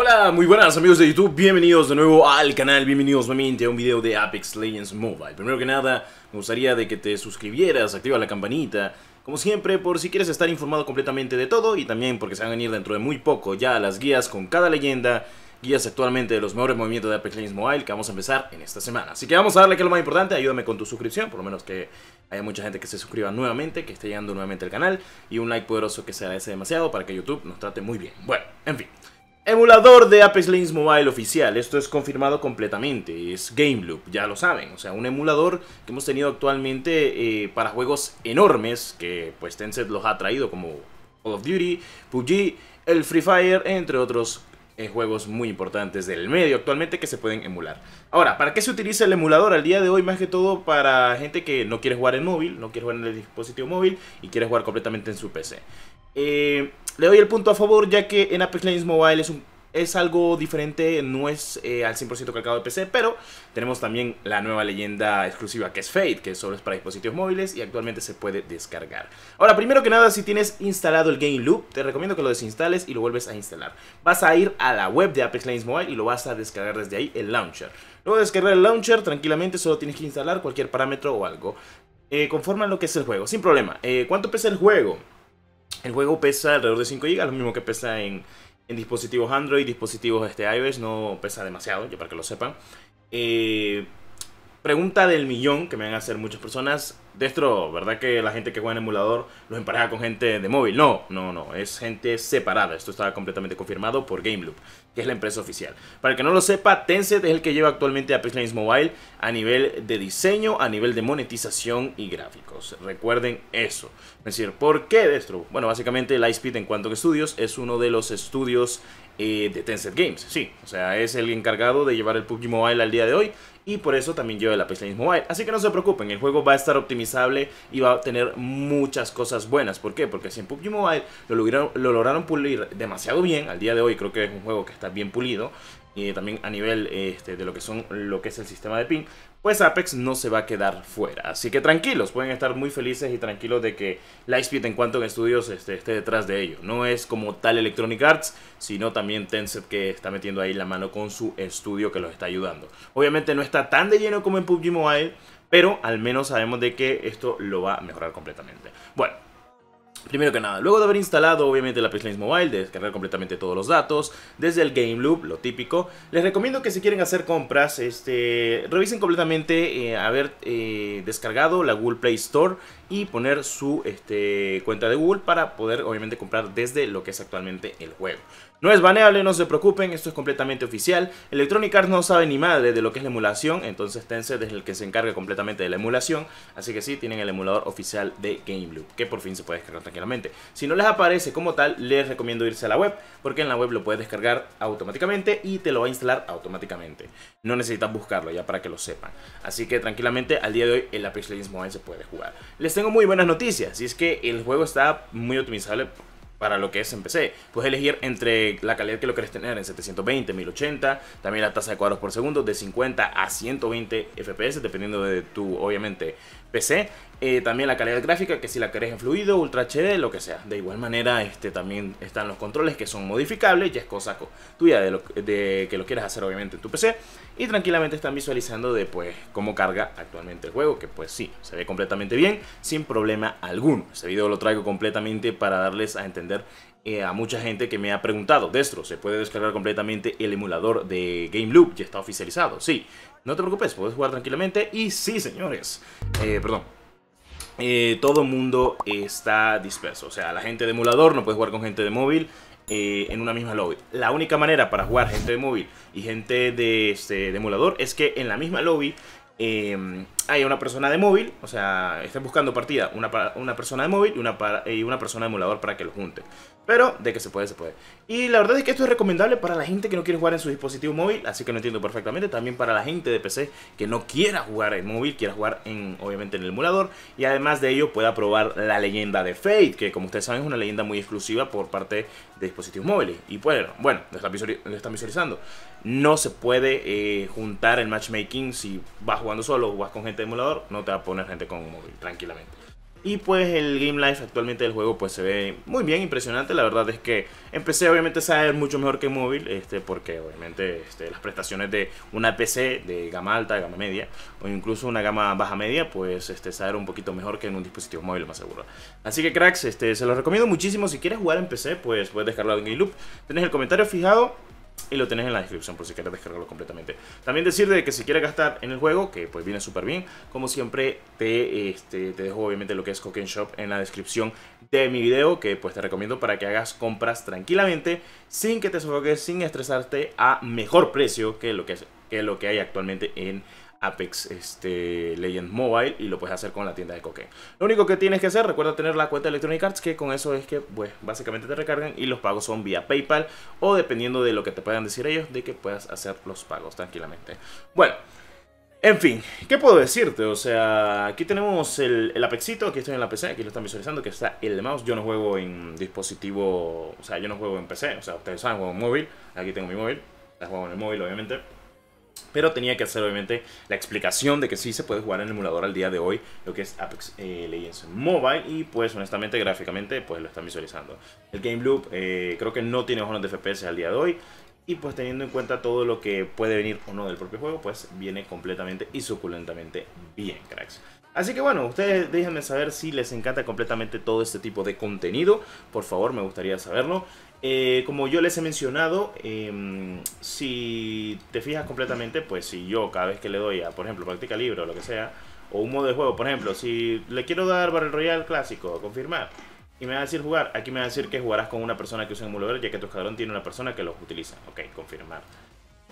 Hola, muy buenas amigos de YouTube, bienvenidos de nuevo al canal, bienvenidos nuevamente a un video de Apex Legends Mobile. Primero que nada, me gustaría de que te suscribieras, activa la campanita, como siempre, por si quieres estar informado completamente de todo y también porque se van a venir dentro de muy poco ya las guías con cada leyenda, guías actualmente de los mejores movimientos de Apex Legends Mobile que vamos a empezar en esta semana. Así que vamos a darle que lo más importante, ayúdame con tu suscripción, por lo menos que haya mucha gente que se suscriba nuevamente, que esté llegando nuevamente al canal y un like poderoso que se agradece demasiado para que YouTube nos trate muy bien. Bueno, en fin. Emulador de Apex Legends Mobile oficial, esto es confirmado completamente, es Game Loop, ya lo saben, o sea, un emulador que hemos tenido actualmente eh, para juegos enormes que pues Tencent los ha traído como Call of Duty, PUBG, el Free Fire, entre otros eh, juegos muy importantes del medio actualmente que se pueden emular. Ahora, ¿para qué se utiliza el emulador al día de hoy? Más que todo para gente que no quiere jugar en móvil, no quiere jugar en el dispositivo móvil y quiere jugar completamente en su PC. Eh, le doy el punto a favor ya que en Apex Legends Mobile es, es algo diferente, no es eh, al 100% cargado de PC, pero tenemos también la nueva leyenda exclusiva que es Fade, que solo es para dispositivos móviles y actualmente se puede descargar. Ahora, primero que nada, si tienes instalado el Game Loop, te recomiendo que lo desinstales y lo vuelves a instalar. Vas a ir a la web de Apex Legends Mobile y lo vas a descargar desde ahí el launcher. Luego de descargar el launcher, tranquilamente solo tienes que instalar cualquier parámetro o algo. Eh, conforme a lo que es el juego, sin problema. Eh, ¿Cuánto pesa el juego? El juego pesa alrededor de 5 GB, lo mismo que pesa en, dispositivos Android, dispositivos este, iOS, no pesa demasiado, ya para que lo sepan. Eh, Pregunta del millón que me van a hacer muchas personas. Destro, ¿verdad que la gente que juega en emulador los empareja con gente de móvil? No, no, no, es gente separada. Esto está completamente confirmado por Gameloop, que es la empresa oficial. Para el que no lo sepa, Tencent es el que lleva actualmente a Prismanes Mobile a nivel de diseño, a nivel de monetización y gráficos. Recuerden eso. Es decir, ¿por qué Destro? Bueno, básicamente Lightspeed en cuanto a estudios es uno de los estudios eh, de Tencent Games. Sí, o sea, es el encargado de llevar el PUBG Mobile al día de hoy y por eso también lleva la PlayStation Mobile. Así que no se preocupen, el juego va a estar optimizable y va a tener muchas cosas buenas. ¿Por qué? Porque si en PUBG Mobile lo lograron, pulir demasiado bien, al día de hoy creo que es un juego que está bien pulido, y también a nivel este, de lo que son lo que es el sistema de ping pues Apex no se va a quedar fuera. Así que tranquilos, pueden estar muy felices y tranquilos de que Lightspeed en cuanto en estudios este, esté detrás de ello. No es como tal Electronic Arts, sino también Tencent que está metiendo ahí la mano con su estudio que los está ayudando. Obviamente no está tan de lleno como en PUBG Mobile, pero al menos sabemos de que esto lo va a mejorar completamente. Bueno. Primero que nada, luego de haber instalado obviamente la PlayStation Mobile, de descargar completamente todos los datos, desde el Game Loop, lo típico, les recomiendo que si quieren hacer compras, este, revisen completamente eh, haber eh, descargado la Google Play Store y poner su este, cuenta de Google para poder obviamente comprar desde lo que es actualmente el juego. No es baneable, no se preocupen, esto es completamente oficial. Electronic Arts no sabe ni madre de lo que es la emulación, entonces Tencent es el que se encarga completamente de la emulación. Así que sí, tienen el emulador oficial de Game Loop, que por fin se puede descargar también si no les aparece como tal, les recomiendo irse a la web, porque en la web lo puedes descargar automáticamente y te lo va a instalar automáticamente. No necesitas buscarlo ya para que lo sepan. Así que tranquilamente al día de hoy el Apex Legends Mobile se puede jugar. Les tengo muy buenas noticias, y es que el juego está muy optimizable para lo que es en PC. Puedes elegir entre la calidad que lo querés tener en 720, 1080, también la tasa de cuadros por segundo de 50 a 120 FPS, dependiendo de tu, obviamente, PC. Eh, también la calidad gráfica, que si la querés en fluido, Ultra HD, lo que sea. De igual manera, este, también están los controles que son modificables, ya es cosa tuya de, que lo quieras hacer obviamente en tu PC. Y tranquilamente están visualizando de pues cómo carga actualmente el juego, que pues sí, se ve completamente bien, sin problema alguno. Este video lo traigo completamente para darles a entender eh, a mucha gente que me ha preguntado, Destro, ¿se puede descargar completamente el emulador de Game Loop? ¿Ya está oficializado? Sí, no te preocupes, puedes jugar tranquilamente. Y sí, señores. Eh, perdón. Eh, todo el mundo está disperso. O sea, la gente de emulador no puede jugar con gente de móvil. Eh, en una misma lobby. La única manera para jugar gente de móvil y gente de, este, emulador es que en la misma lobby em, hay una persona de móvil, o sea, estén buscando partida una, una persona de móvil y una, y una persona de emulador para que lo junte. Pero de que se puede, se puede. Y la verdad es que esto es recomendable para la gente que no quiere jugar en su dispositivo móvil, así que lo entiendo perfectamente. También para la gente de PC que no quiera jugar en móvil, quiera jugar en, obviamente en el emulador. Y además de ello pueda probar la leyenda de Fate, que como ustedes saben es una leyenda muy exclusiva por parte de dispositivos móviles. Y bueno, bueno, lo están, visualizando. No se puede eh, juntar el matchmaking si vas jugando solo o vas con gente emulador, no te va a poner gente con un móvil, tranquilamente. Y pues el game life actualmente del juego pues se ve muy bien, impresionante. La verdad es que empecé obviamente a saber mucho mejor que en móvil, este, porque obviamente este, las prestaciones de una PC de gama alta, gama media, o incluso una gama baja media, pues este, saber un poquito mejor que en un dispositivo móvil más seguro. Así que cracks, este, se los recomiendo muchísimo. Si quieres jugar en PC, pues puedes dejarlo en Game Loop. Tenés el comentario fijado y lo tenés en la descripción por si quieres descargarlo completamente. También decirte que si quieres gastar en el juego, que pues viene súper bien, como siempre te, este, te dejo obviamente lo que es cooking Shop en la descripción de mi video, que pues te recomiendo para que hagas compras tranquilamente, sin que te sofoques, sin estresarte, a mejor precio que lo que, que, lo que hay actualmente en Apex este, Legends Mobile y lo puedes hacer con la tienda de Coque. Lo único que tienes que hacer, recuerda tener la cuenta de Electronic Arts, que con eso es que pues, básicamente te recargan y los pagos son vía PayPal o dependiendo de lo que te puedan decir ellos, de que puedas hacer los pagos tranquilamente. Bueno. En fin, ¿qué puedo decirte? O sea, aquí tenemos el, Apexito, aquí estoy en la PC, aquí lo están visualizando, que está el de mouse. Yo no juego en dispositivo, o sea, yo no juego en PC, o sea, ustedes saben, juego en móvil, aquí tengo mi móvil, la juego en el móvil, obviamente. Pero tenía que hacer obviamente la explicación de que sí se puede jugar en el emulador al día de hoy, lo que es Apex eh, Legends Mobile, y pues honestamente gráficamente pues lo están visualizando. El Game Loop eh, creo que no tiene bajones de FPS al día de hoy, y pues teniendo en cuenta todo lo que puede venir o no del propio juego, pues viene completamente y suculentamente bien, cracks. Así que bueno, ustedes déjenme saber si les encanta completamente todo este tipo de contenido. Por favor, me gustaría saberlo. Eh, como yo les he mencionado, em, si te fijas completamente, pues si yo cada vez que le doy a, por ejemplo, práctica libre o lo que sea, o un modo de juego, por ejemplo, si le quiero dar Battle Royale clásico, confirmar, y me va a decir jugar, aquí me va a decir que jugarás con una persona que usa emulador, ya que tu escadrón tiene una persona que los utiliza. Ok, confirmar.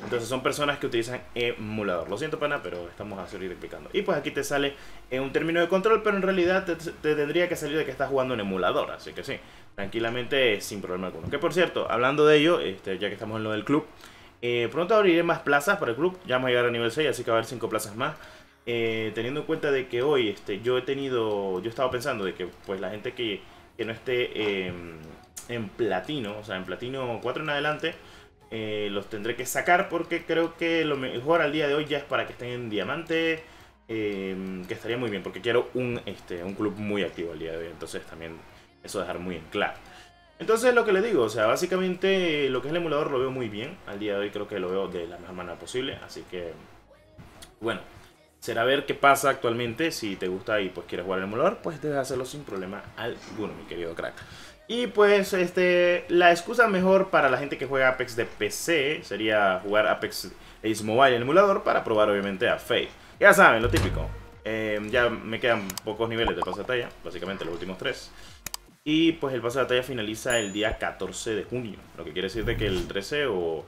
Entonces son personas que utilizan emulador. Lo siento, pana, pero estamos a seguir explicando. Y pues aquí te sale en un término de control, pero en realidad te, tendría que salir de que estás jugando en emulador. Así que sí, tranquilamente, sin problema alguno. Que por cierto, hablando de ello, este, ya que estamos en lo del club, eh, pronto abriré más plazas para el club. Ya vamos a llegar a nivel 6, así que va a haber 5 plazas más. Eh, teniendo en cuenta de que hoy este, yo he tenido, yo estaba pensando de que pues la gente que, no esté em, en platino, o sea, en platino 4 en adelante eh, los tendré que sacar porque creo que lo mejor al día de hoy ya es para que estén en diamante. Eh, que estaría muy bien porque quiero un, este, un club muy activo al día de hoy. Entonces también eso dejar muy en claro. Entonces lo que les digo, o sea, básicamente eh, lo que es el emulador lo veo muy bien. Al día de hoy creo que lo veo de la mejor manera posible. Así que, bueno, será ver qué pasa actualmente. Si te gusta y pues quieres jugar el emulador, pues debes hacerlo sin problema alguno, mi querido crack. Y pues este la excusa mejor para la gente que juega Apex de PC sería jugar Apex Ace Mobile en emulador para probar obviamente a Faith. Ya saben, lo típico. Em, ya me quedan pocos niveles de paso de batalla, básicamente los últimos tres. Y pues el paso de batalla finaliza el día 14 de junio, lo que quiere decir de que el 13 o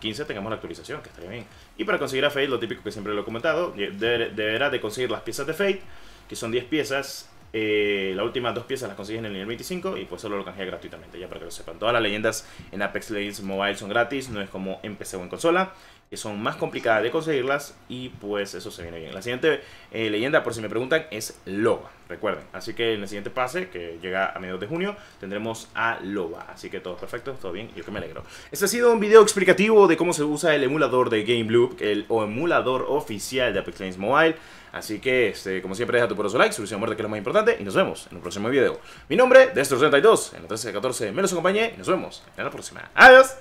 15 mm, tengamos la actualización, que estaría bien. Y para conseguir a Fate, lo típico que siempre lo he comentado, deberá de conseguir las piezas de Fate, que son 10 piezas, la eh, las últimas dos piezas las consigues en el nivel 25 y pues solo lo canjeas gratuitamente, ya para que lo sepan. Todas las leyendas en Apex Legends Mobile son gratis, no es como en PC o en consola que son más complicadas de conseguirlas y pues eso se viene bien. La siguiente eh, leyenda, por si me preguntan, es Loba, recuerden. Así que en el siguiente pase, que llega a mediados de junio, tendremos a Loba. Así que todo perfecto, todo bien, yo que me alegro. Este ha sido un video explicativo de cómo se usa el emulador de Game Loop, el o emulador oficial de Apex Legends Mobile. Así que, este, como siempre, deja tu poroso like, suscripción muerte que es lo más importante, y nos vemos en un próximo video. Mi nombre, Destro32, en la 13 de 14 me los acompañé, y nos vemos en la próxima. ¡Adiós!